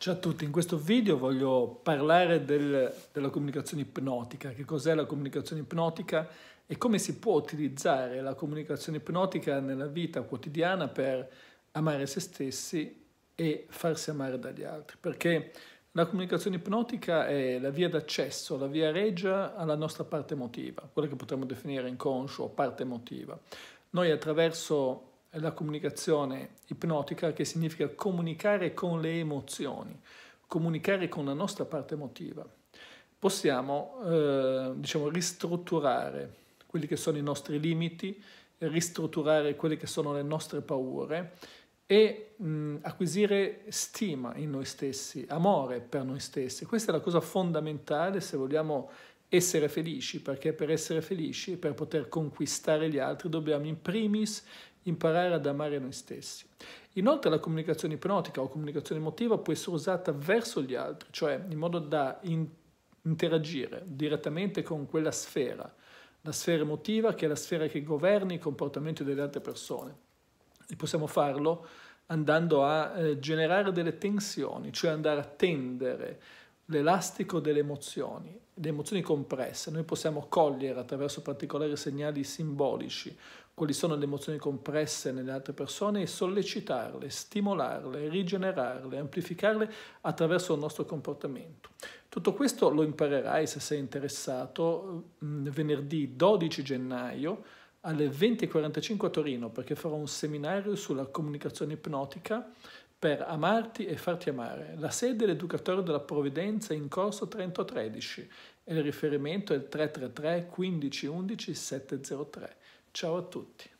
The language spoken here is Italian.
Ciao a tutti, in questo video voglio parlare del, della comunicazione ipnotica, che cos'è la comunicazione ipnotica e come si può utilizzare la comunicazione ipnotica nella vita quotidiana per amare se stessi e farsi amare dagli altri, perché la comunicazione ipnotica è la via d'accesso, la via regia alla nostra parte emotiva, quella che potremmo definire inconscio o parte emotiva. Noi attraverso la comunicazione ipnotica che significa comunicare con le emozioni, comunicare con la nostra parte emotiva. Possiamo eh, diciamo, ristrutturare quelli che sono i nostri limiti, ristrutturare quelle che sono le nostre paure e mh, acquisire stima in noi stessi, amore per noi stessi. Questa è la cosa fondamentale se vogliamo essere felici, perché per essere felici, per poter conquistare gli altri, dobbiamo in primis imparare ad amare noi stessi. Inoltre la comunicazione ipnotica o comunicazione emotiva può essere usata verso gli altri, cioè in modo da interagire direttamente con quella sfera, la sfera emotiva che è la sfera che governa i comportamenti delle altre persone. E possiamo farlo andando a eh, generare delle tensioni, cioè andare a tendere l'elastico delle emozioni, le emozioni compresse. Noi possiamo cogliere attraverso particolari segnali simbolici quali sono le emozioni compresse nelle altre persone e sollecitarle, stimolarle, rigenerarle, amplificarle attraverso il nostro comportamento. Tutto questo lo imparerai se sei interessato mm, venerdì 12 gennaio alle 20.45 a Torino perché farò un seminario sulla comunicazione ipnotica per amarti e farti amare. La sede è della Provvidenza è in corso 3013 e il riferimento è il 333 15 11 703. Ciao a tutti.